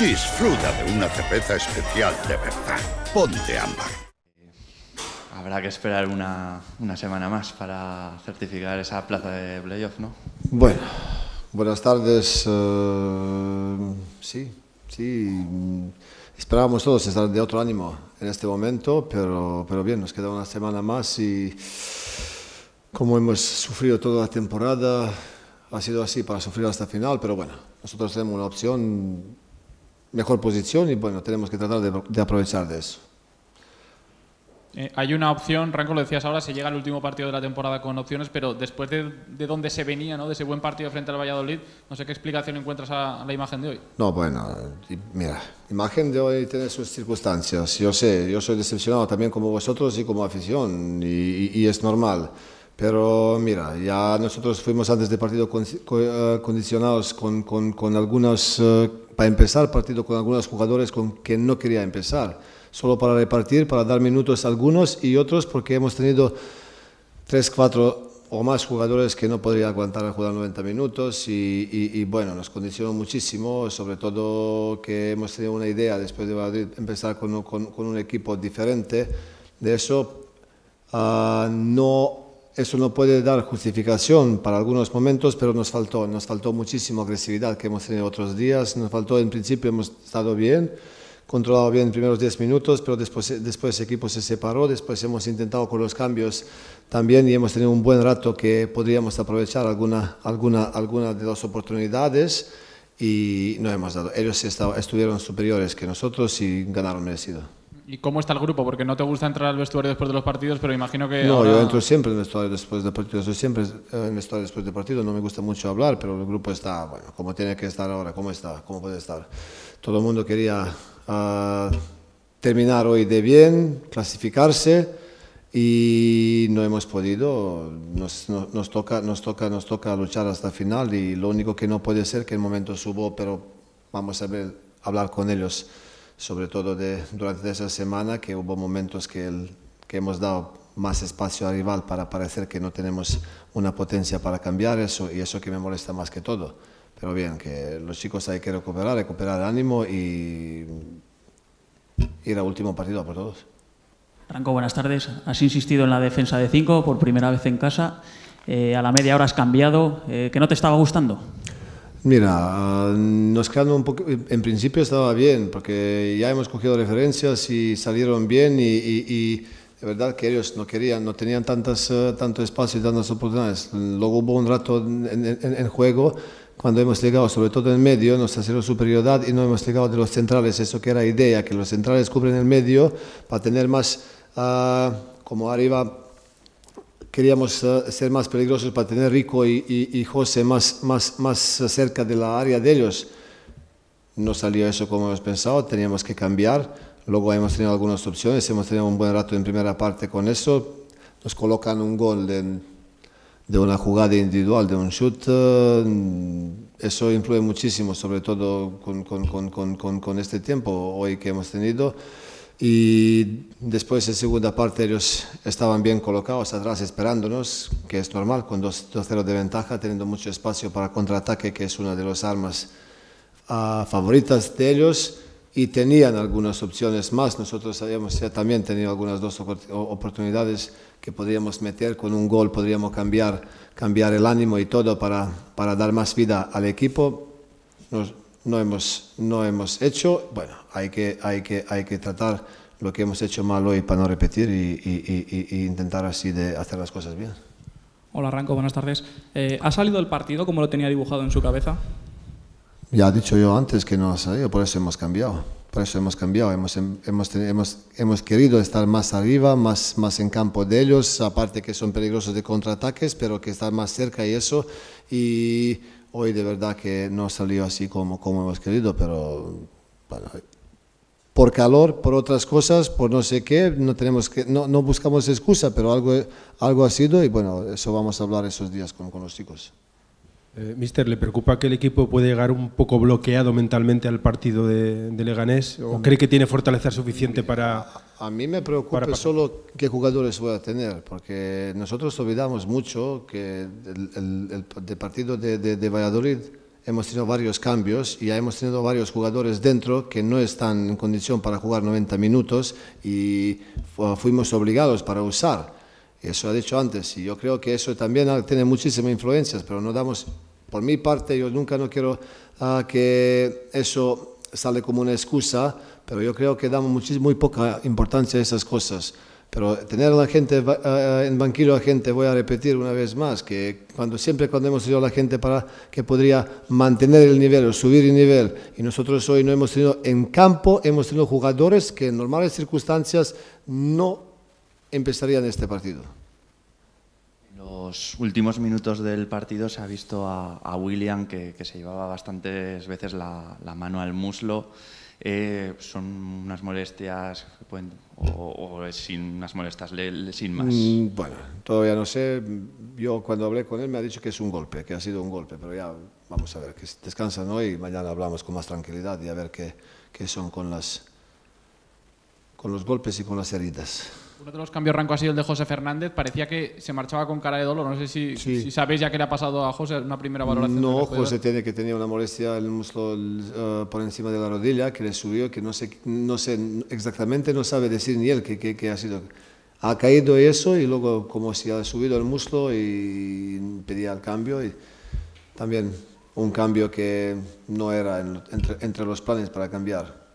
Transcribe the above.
Disfruta de una cerveza especial de verdad. Ponte ámbar. Habrá que esperar una, una semana más para certificar esa plaza de playoff, ¿no? Bueno, buenas tardes. Eh, sí, sí. Esperábamos todos estar de otro ánimo en este momento, pero, pero bien, nos queda una semana más y como hemos sufrido toda la temporada, ha sido así para sufrir hasta final, pero bueno, nosotros tenemos una opción mejor posición y bueno, tenemos que tratar de, aprovechar de eso. Eh, hay una opción, Ranco lo decías ahora, se llega al último partido de la temporada con opciones, pero después de, de donde se venía, ¿no? de ese buen partido frente al Valladolid, no sé qué explicación encuentras a, la imagen de hoy. No, bueno, mira, imagen de hoy tiene sus circunstancias. Yo sé, yo soy decepcionado también como vosotros y como afición, y es normal. Pero mira, ya nosotros fuimos antes de partido con, eh, condicionados con, con algunos, eh, para empezar partido con algunos jugadores con que no quería empezar, solo para repartir, para dar minutos a algunos y otros porque hemos tenido tres, cuatro o más jugadores que no podría aguantar a jugar 90 minutos y, bueno, nos condicionó muchísimo, sobre todo que hemos tenido una idea después de empezar con, un, con un equipo diferente de eso. Ah, no eso no puede dar justificación para algunos momentos, pero nos faltó, nos faltó muchísima agresividad que hemos tenido otros días, nos faltó, en principio hemos estado bien, controlado bien los primeros 10 minutos, pero después, después el equipo se separó, después hemos intentado con los cambios también y hemos tenido un buen rato que podríamos aprovechar alguna, alguna, alguna de las oportunidades y no hemos dado. Ellos estuvieron superiores que nosotros y ganaron merecido. ¿Y cómo está el grupo? Porque no te gusta entrar al vestuario después de los partidos, pero imagino que... No, yo entro siempre al vestuario después de partidos, siempre eh, en vestuario después de partidos, no me gusta mucho hablar, pero el grupo está, bueno, como tiene que estar ahora, cómo está, cómo puede estar. Todo el mundo quería ah, terminar hoy de bien, clasificarse y no hemos podido, nos, toca, nos, toca, nos toca luchar hasta final y lo único que no puede ser que el momento subo, pero vamos a ver, hablar con ellos sobre todo durante esa semana, que hubo momentos que, hemos dado más espacio al rival para parecer que no tenemos una potencia para cambiar eso, y eso que me molesta más que todo. Pero bien, que los chicos hay que recuperar, recuperar ánimo y ir al último partido por todos. Franco, buenas tardes. Has insistido en la defensa de cinco por primera vez en casa. Eh, a la media hora has cambiado. Eh, ¿Que no te estaba gustando? Mira, ah, nos un poco, en principio estaba bien, porque ya hemos cogido referencias y salieron bien y, de verdad que ellos no querían, no tenían tantas, eh, tanto espacio y tantas oportunidades. Luego hubo un rato en, juego cuando hemos llegado, sobre todo en el medio, nos ha superioridad y no hemos llegado de los centrales, eso que era idea, que los centrales cubren el medio para tener más ah, como arriba queríamos eh, ser más peligrosos para tener Rico y, y, José más, más, más cerca de la área de ellos. No salió eso como hemos pensado, teníamos que cambiar. Luego hemos tenido algunas opciones, hemos tenido un buen rato en primera parte con eso. Nos colocan un gol de, una jugada individual, de un shoot. Eh, eso influye muchísimo, sobre todo con, con, con, con este tiempo hoy que hemos tenido y después en segunda parte ellos estaban bien colocados atrás esperándonos, que es normal con 2-0 de ventaja, teniendo mucho espacio para contraataque, que es una de las armas ah, favoritas de ellos, y tenían algunas opciones más. Nosotros habíamos también tenido algunas dos oportunidades que podríamos meter con un gol, podríamos cambiar, cambiar el ánimo y todo para, para dar más vida al equipo no hemos, no hemos hecho. Bueno, hay que, hay, que, hay que tratar lo que hemos hecho mal hoy para no repetir y, intentar así de hacer las cosas bien. Hola, arranco buenas tardes. Eh, ¿Ha salido el partido como lo tenía dibujado en su cabeza? Ya he dicho yo antes que no ha salido, por eso hemos cambiado. Por eso hemos cambiado, hemos, em, hemos, hemos, hemos querido estar más arriba, más, más en campo de ellos, aparte que son peligrosos de contraataques, pero que estar más cerca y eso. Y Hoy de verdad que no salió así como, como hemos querido, pero por calor, por otras cosas, por no sé qué, no tenemos que, no, buscamos excusa, pero algo, algo ha sido y bueno, eso vamos a hablar esos días con los chicos. Eh, mister, ¿le preocupa que el equipo puede llegar un poco bloqueado mentalmente al partido de, Leganés? ¿O cree que tiene fortaleza suficiente para...? A, mí me preocupa solo qué jugadores voy a tener, porque nosotros olvidamos mucho que el, el, partido de, de, Valladolid hemos tenido varios cambios y ya hemos tenido varios jugadores dentro que no están en condición para jugar 90 minutos y fuimos obligados para usar. Eso ha dicho antes, y yo creo que eso también tiene muchísimas influencias, pero no damos, por mi parte, yo nunca no quiero ah, que eso sale como una excusa, pero yo creo que damos muy poca importancia a esas cosas. Pero tener a la gente ah, ah, en banquillo, a gente, voy a repetir una vez más, que cuando, siempre cuando hemos tenido a la gente para que podría mantener el nivel o subir el nivel, y nosotros hoy no hemos tenido en campo, hemos tenido jugadores que en normales circunstancias no ¿Empezaría empezarían este partido? En los últimos minutos del partido se ha visto a, William que, se llevaba bastantes veces la, mano al muslo. Eh, son unas molestias o, es sin unas molestias sin más. Mm, bueno, todavía no sé. Yo cuando hablé con él me ha dicho que es un golpe, que ha sido un golpe, pero ya vamos a ver, que descansan hoy y mañana hablamos con más tranquilidad y a ver qué, son con, las, con los golpes y con las heridas. Uno de los cambios rango ha sido el de José Fernández. Parecía que se marchaba con cara de dolor. No sé si, sabéis ya qué le ha pasado a José, una primera valoración. No, José tiene que tenía una molestia en el muslo eh, por encima de la rodilla que le subió, que no sé, no sé exactamente, no sabe decir ni él qué ha sido. Ha caído eso y luego como si ha subido el muslo y pedía el cambio. Y también un cambio que no era entre los planes para cambiar.